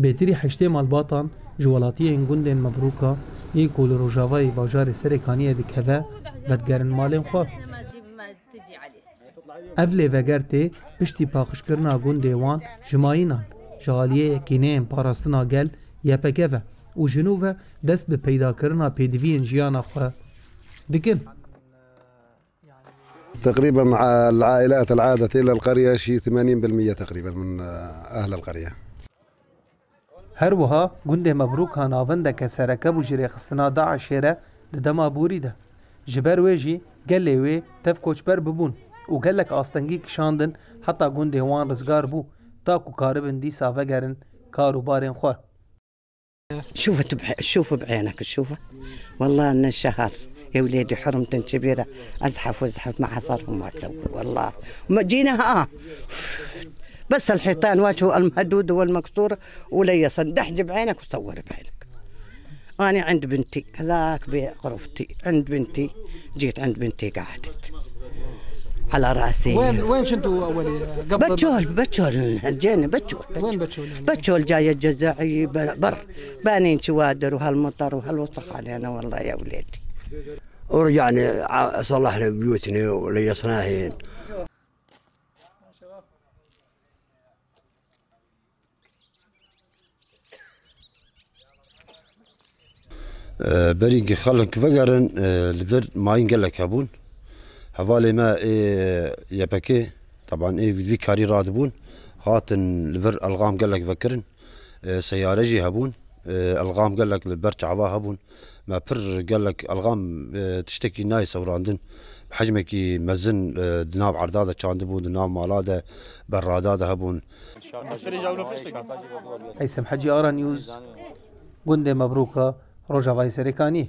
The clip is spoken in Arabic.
بيتري حشتي مال باتان جوالاتیین گوندن مبروکا ای کول روجاوای باجار سرکانی دکهوه بدگرن مالین خواه اف لی وگرتی پشتی پاخشکرنا گوندی وان جمایینان جالیه کینین پاراستنا گل یپکوه و جنوبه دست ببيدا كرنا بيدفين جيانا جیانا دكن تقريبا مع العائلات العادة إلى القرية شيء 80% تقريبا من آه، أهل القرية هر وها گوند مبروک ها ناوند که سرکب و جره خستنا دا عشیره ده دما بوری ده. جبر وی جی گل وی تف کوچبر ببون و گلک آستنگی کشاندن حتا گوند وان رزگار بو تا کو کاربن دی صافه گرن کارو بارن خواه. شوفت بح... شوف بعينك شوفه والله ان الشهر يا وليدي حرمتن كبيره ازحف وازحف ما حصرهم والله ما جينا ها آه. بس الحيطان وجهه المهدود والمكسور ولا يصندح جيب عينك وصور بعينك أنا عند بنتي هذاك بغرفتي عند بنتي جيت عند بنتي قعدت على راسي وين وين شنتوا اول قبل بتشول بتشول جينا بتشول وين بتشول يعني؟ بتشول جاي الجزائري بر بانين شوادر وهالمطر وهالوسخ علينا والله يا وليدي ورجعنا يعني صلحنا بيوتنا وليصناهين برينك خلق فقرن البرد آه، ما لك هبون هفالي ما إيه يبكي طبعا اي في كاري رادبون هاتن البر الغام قال لك فكرن سيارجي آه، سياره جي هبون آه، الغام قال لك البرج عبا هبون ما بر قال لك الغام تشتكي تشتكي ناي سوراندن بحجمك مزن دناب عرداده كان دبون دناب مالاده براداده هبون هيثم حجي ارا نيوز قندي مبروكه roja vayserê kanî